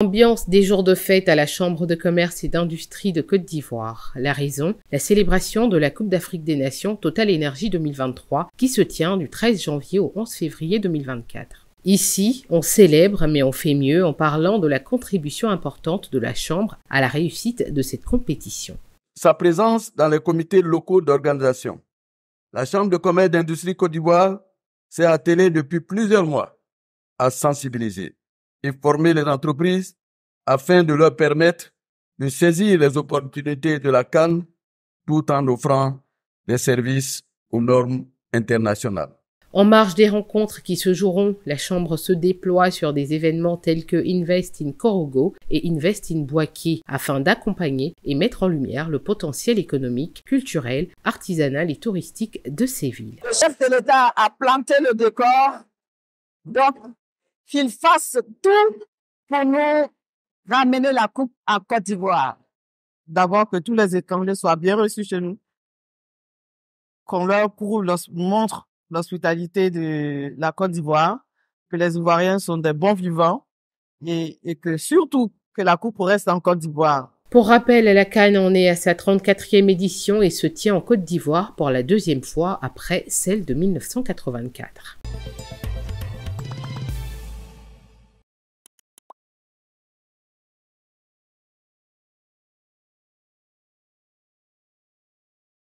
Ambiance des jours de fête à la Chambre de commerce et d'industrie de Côte d'Ivoire. La raison, la célébration de la Coupe d'Afrique des Nations Total Énergie 2023 qui se tient du 13 janvier au 11 février 2024. Ici, on célèbre, mais on fait mieux en parlant de la contribution importante de la Chambre à la réussite de cette compétition. Sa présence dans les comités locaux d'organisation. La Chambre de commerce et d'industrie Côte d'Ivoire s'est attelée depuis plusieurs mois à sensibiliser et former les entreprises afin de leur permettre de saisir les opportunités de la Cannes tout en offrant des services aux normes internationales. En marge des rencontres qui se joueront, la Chambre se déploie sur des événements tels que Invest in Corogo et Invest in Boaké afin d'accompagner et mettre en lumière le potentiel économique, culturel, artisanal et touristique de ces villes. Le chef de l'État a planté le décor qu'il fasse tout pour nous ramener la coupe en Côte d'Ivoire. D'abord, que tous les étrangers soient bien reçus chez nous, qu'on leur montre l'hospitalité de la Côte d'Ivoire, que les Ivoiriens sont des bons vivants et, que surtout que la coupe reste en Côte d'Ivoire. Pour rappel, la Cannes en est à sa 34e édition et se tient en Côte d'Ivoire pour la deuxième fois après celle de 1984.